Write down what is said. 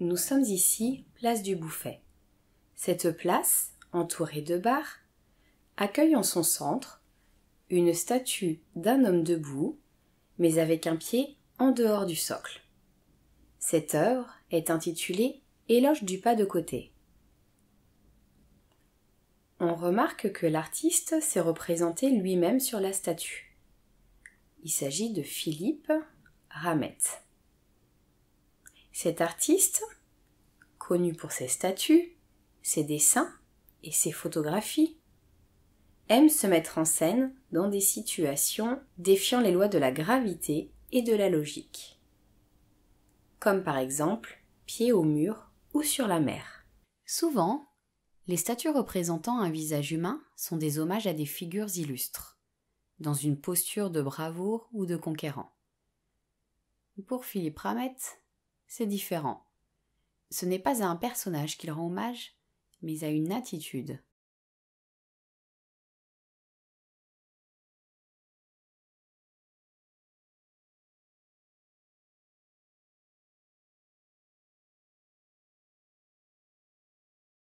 Nous sommes ici, place du Bouffet. Cette place, entourée de bars, accueille en son centre une statue d'un homme debout, mais avec un pied en dehors du socle. Cette œuvre est intitulée Éloge du pas de côté. On remarque que l'artiste s'est représenté lui-même sur la statue. Il s'agit de Philippe Ramette. Cet artiste connu pour ses statues, ses dessins et ses photographies, aime se mettre en scène dans des situations défiant les lois de la gravité et de la logique. Comme par exemple pied au mur ou sur la mer. Souvent, les statues représentant un visage humain sont des hommages à des figures illustres, dans une posture de bravoure ou de conquérant. Pour Philippe Ramette, c'est différent ce n'est pas à un personnage qu'il rend hommage, mais à une attitude.